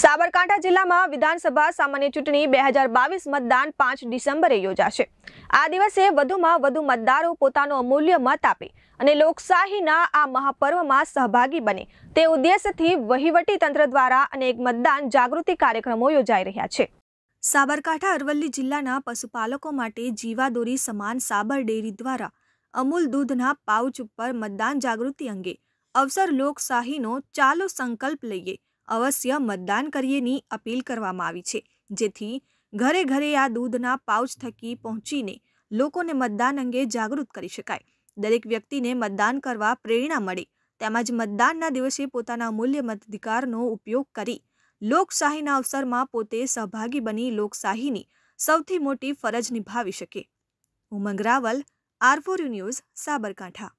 સાબરકાંઠા જિલ્લામાં વિધાનસભા સામાન્ય ચૂંટણી બે હજાર બાવીસ મતદાન પાંચ ડિસેમ્બરે યોજાશે આ દિવસે વધુમાં વધુ મતદારો પોતાનો અમૂલ્ય મત આપે અને લોકશાહીના આ મહાપર્વમાં સહભાગી બને તે ઉદ્દેશથી વહીવટી તંત્ર દ્વારા અનેક મતદાન જાગૃતિ કાર્યક્રમો યોજાઈ રહ્યા છે સાબરકાંઠા અરવલ્લી જિલ્લાના પશુપાલકો માટે જીવાદોરી સમાન સાબર ડેરી દ્વારા અમૂલ દૂધના પાઉચ ઉપર મતદાન જાગૃતિ અંગે અવસર લોકશાહીનો ચાલો સંકલ્પ લઈએ અવશ્ય મતદાન કરીએની અપીલ કરવામાં આવી છે જેથી ઘરે ઘરે આ દૂધના પાઉચ થકી પહોંચીને લોકોને મતદાન અંગે જાગૃત કરી શકાય દરેક વ્યક્તિને મતદાન કરવા પ્રેરણા મળે તેમજ મતદાનના દિવસે પોતાના મૂલ્ય મતાધિકારનો ઉપયોગ કરી લોકશાહીના અવસરમાં પોતે સહભાગી બની લોકશાહીની સૌથી મોટી ફરજ નિભાવી શકે ઉમંગ રાવલ આર ન્યૂઝ સાબરકાંઠા